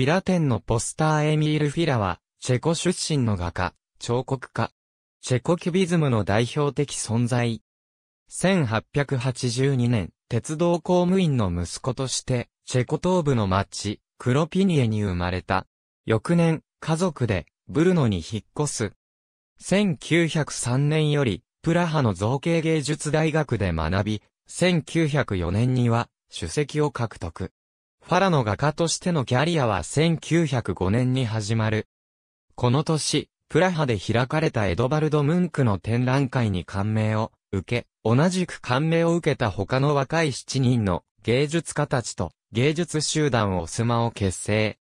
ィラ展のポスターエミール・フィラは、チェコ出身の画家、彫刻家。チェコキュビズムの代表的存在。1882年、鉄道公務員の息子として、チェコ東部の町、クロピニエに生まれた。翌年、家族で、ブルノに引っ越す。1903年より、プラハの造形芸術大学で学び、1904年には、首席を獲得。ファラの画家としてのキャリアは1905年に始まる。この年、プラハで開かれたエドバルド・ムンクの展覧会に感銘を受け、同じく感銘を受けた他の若い7人の芸術家たちと芸術集団オスマを結成。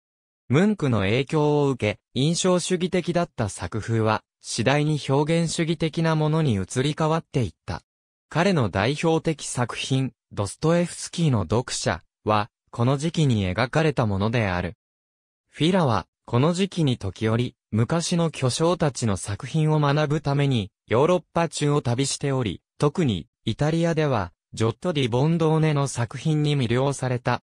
ムンクの影響を受け、印象主義的だった作風は、次第に表現主義的なものに移り変わっていった。彼の代表的作品、ドストエフスキーの読者は、この時期に描かれたものである。フィラは、この時期に時折、昔の巨匠たちの作品を学ぶために、ヨーロッパ中を旅しており、特に、イタリアでは、ジョット・ディ・ボンドーネの作品に魅了された。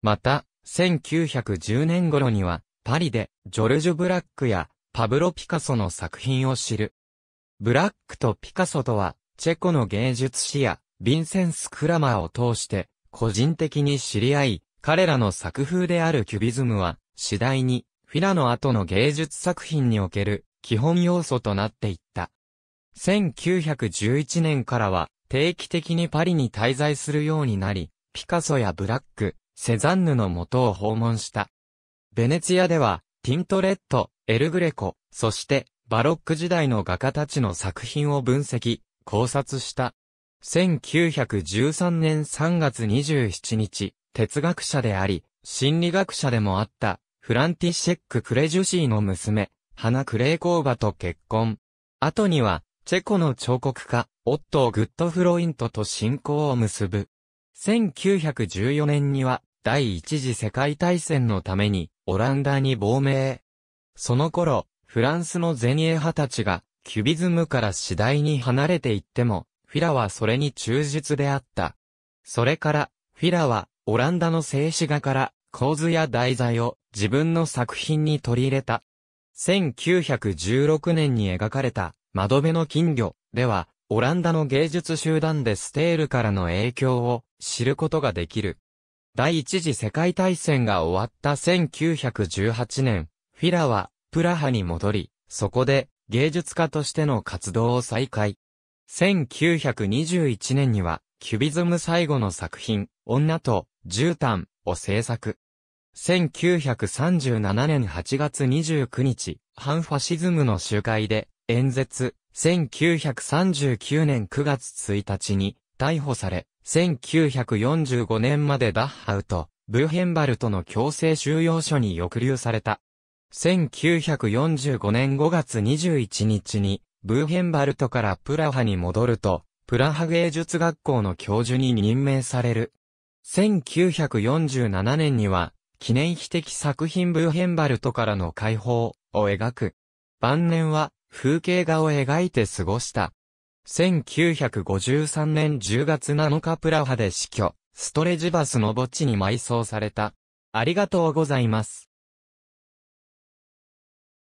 また、1910年頃には、パリで、ジョルジュ・ブラックや、パブロ・ピカソの作品を知る。ブラックとピカソとは、チェコの芸術史や、ヴィンセンス・クラマーを通して、個人的に知り合い、彼らの作風であるキュビズムは、次第に、フィラの後の芸術作品における基本要素となっていった。1911年からは、定期的にパリに滞在するようになり、ピカソやブラック、セザンヌの元を訪問した。ベネツィアでは、ティントレット、エルグレコ、そしてバロック時代の画家たちの作品を分析、考察した。1913年3月27日、哲学者であり、心理学者でもあった、フランティシェック・クレジュシーの娘、ハナ・クレイコーバと結婚。後には、チェコの彫刻家、オットー・グッドフロイントと信仰を結ぶ。1914年には、第一次世界大戦のために、オランダに亡命。その頃、フランスのゼニエ派たちが、キュビズムから次第に離れていっても、フィラはそれに忠実であった。それから、フィラは、オランダの静止画から構図や題材を自分の作品に取り入れた。1916年に描かれた窓辺の金魚では、オランダの芸術集団でステールからの影響を知ることができる。第一次世界大戦が終わった1918年、フィラはプラハに戻り、そこで芸術家としての活動を再開。1921年には、キュビズム最後の作品、女と絨毯を制作。1937年8月29日、反ファシズムの集会で演説、1939年9月1日に逮捕され、1945年までダッハウとブーヘンバルトの強制収容所に抑留された。1945年5月21日に、ブーヘンバルトからプラハに戻ると、プラハ芸術学校の教授に任命される。1947年には、記念碑的作品ブーヘンバルトからの解放を描く。晩年は風景画を描いて過ごした。1953年10月7日プラハで死去、ストレジバスの墓地に埋葬された。ありがとうございます。